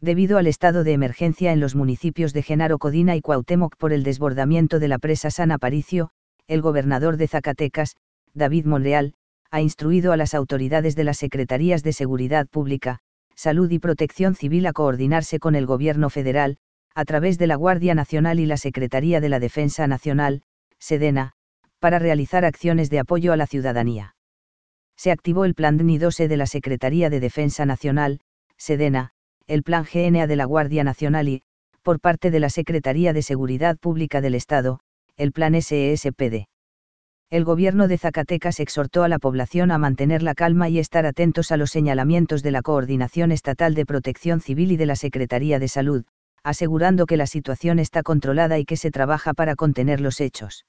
debido al estado de emergencia en los municipios de Genaro Codina y Cuauhtémoc por el desbordamiento de la presa San Aparicio, el gobernador de Zacatecas, David Monreal, ha instruido a las autoridades de las Secretarías de Seguridad Pública, Salud y Protección Civil a coordinarse con el Gobierno Federal, a través de la Guardia Nacional y la Secretaría de la Defensa Nacional, Sedena, para realizar acciones de apoyo a la ciudadanía. Se activó el Plan DNI 12 de la Secretaría de Defensa Nacional, Sedena, el Plan GNA de la Guardia Nacional y, por parte de la Secretaría de Seguridad Pública del Estado, el Plan SESPD. El gobierno de Zacatecas exhortó a la población a mantener la calma y estar atentos a los señalamientos de la Coordinación Estatal de Protección Civil y de la Secretaría de Salud, asegurando que la situación está controlada y que se trabaja para contener los hechos.